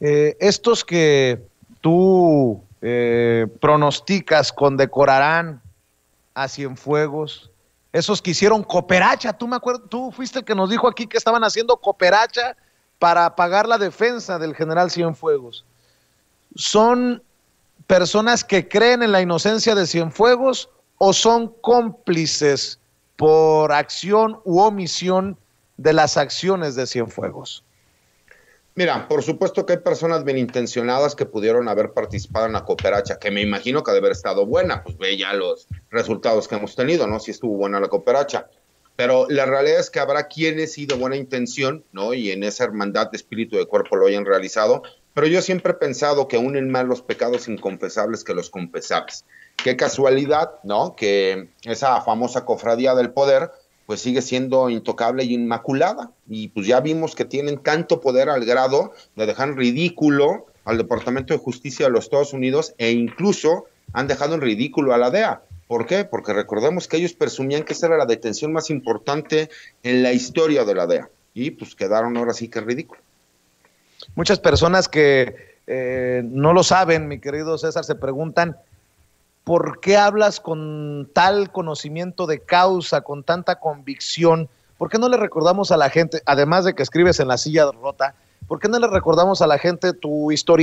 Eh, estos que tú eh, pronosticas condecorarán a Cienfuegos, esos que hicieron cooperacha, tú me acuerdo, tú fuiste el que nos dijo aquí que estaban haciendo cooperacha para pagar la defensa del general Cienfuegos. ¿Son personas que creen en la inocencia de Cienfuegos o son cómplices por acción u omisión de las acciones de Cienfuegos? Mira, por supuesto que hay personas bien intencionadas que pudieron haber participado en la cooperacha, que me imagino que ha de haber estado buena, pues ve ya los resultados que hemos tenido, ¿no? Si estuvo buena la cooperacha. Pero la realidad es que habrá quienes sí de buena intención, ¿no? Y en esa hermandad de espíritu de cuerpo lo hayan realizado. Pero yo siempre he pensado que unen más los pecados inconfesables que los confesables. Qué casualidad, ¿no? Que esa famosa cofradía del poder pues sigue siendo intocable y inmaculada. Y pues ya vimos que tienen tanto poder al grado de dejar ridículo al Departamento de Justicia de los Estados Unidos e incluso han dejado en ridículo a la DEA. ¿Por qué? Porque recordemos que ellos presumían que esa era la detención más importante en la historia de la DEA. Y pues quedaron ahora sí que ridículo. Muchas personas que eh, no lo saben, mi querido César, se preguntan ¿por qué hablas con tal conocimiento de causa, con tanta convicción? ¿Por qué no le recordamos a la gente, además de que escribes en la silla rota, ¿por qué no le recordamos a la gente tu historia?